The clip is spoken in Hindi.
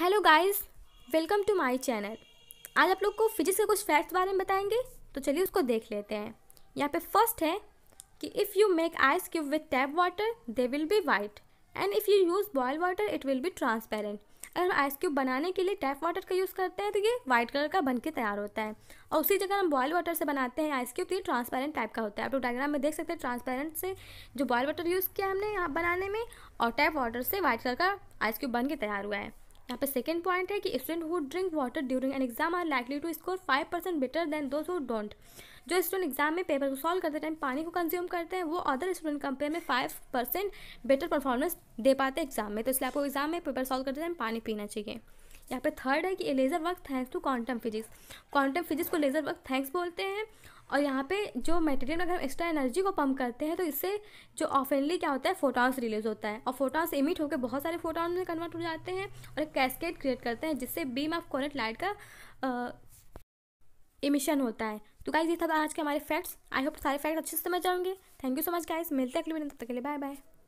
hello guys welcome to my channel आज आप लोग को फिजिक्स के कुछ फैक्ट्स बारे में बताएंगे तो चलिए उसको देख लेते हैं यहाँ पे फर्स्ट है कि if you make ice cube with tap water they will be white and if you use boil water it will be transparent अगर हम आइस क्यूब बनाने के लिए टैप वाटर का यूज़ करते हैं तो ये वाइट कलर का बन के तैयार होता है और उसी जगह हम बॉयल वाटर से बनाते हैं आइस क्यूब तो ये ट्रांसपेरेंट टाइप का होता है आप लोग डायग्राम में देख सकते हैं ट्रांसपेरेंट से जो बॉयल वाटर यूज़ किया हमने यहाँ बनाने में और टैप वाटर से वाइट कलर का आइस क्यूब बन के तैयार हुआ है यहाँ पे सेकेंड पॉइंट है कि student who drink water during an exam are likely to score five percent better than those who don't जो स्टूडेंट एग्जाम में पेपर को सॉल्व करते टाइम पानी को कंज्यूम करते हैं वो अदर स्टूडेंट कंपेयर में फाइव परसेंट बेटर परफॉर्मेंस दे पाते हैं एग्जाम में तो इसलिए आपको एग्जाम में पेपर सॉल्व करते टाइम पानी पीना चाहिए यहाँ पे थर्ड है कि laser work thanks to quantum physics quantum physics को लेज़र वर्क थैंक्स बोलते हैं और यहाँ पे जो मटेरियल अगर हम एक्स्ट्रा एनर्जी को पम्प करते हैं तो इससे जो ऑफेनली क्या होता है फोटॉन्स रिलीज होता है और फोटॉन्स इमिट होकर बहुत सारे फोटॉन्स में कन्वर्ट हो जाते हैं और एक कैस्केट क्रिएट करते हैं जिससे बीम ऑफ कॉरेट लाइट का आ, इमिशन होता है तो गाइज ये था आज के हमारे फैक्ट्स आई होप सारे फैक्ट्स अच्छे से समझ जाओगे thank you so much guys मिलते हैं अगले मिनट तब तक के लिए बाय बाय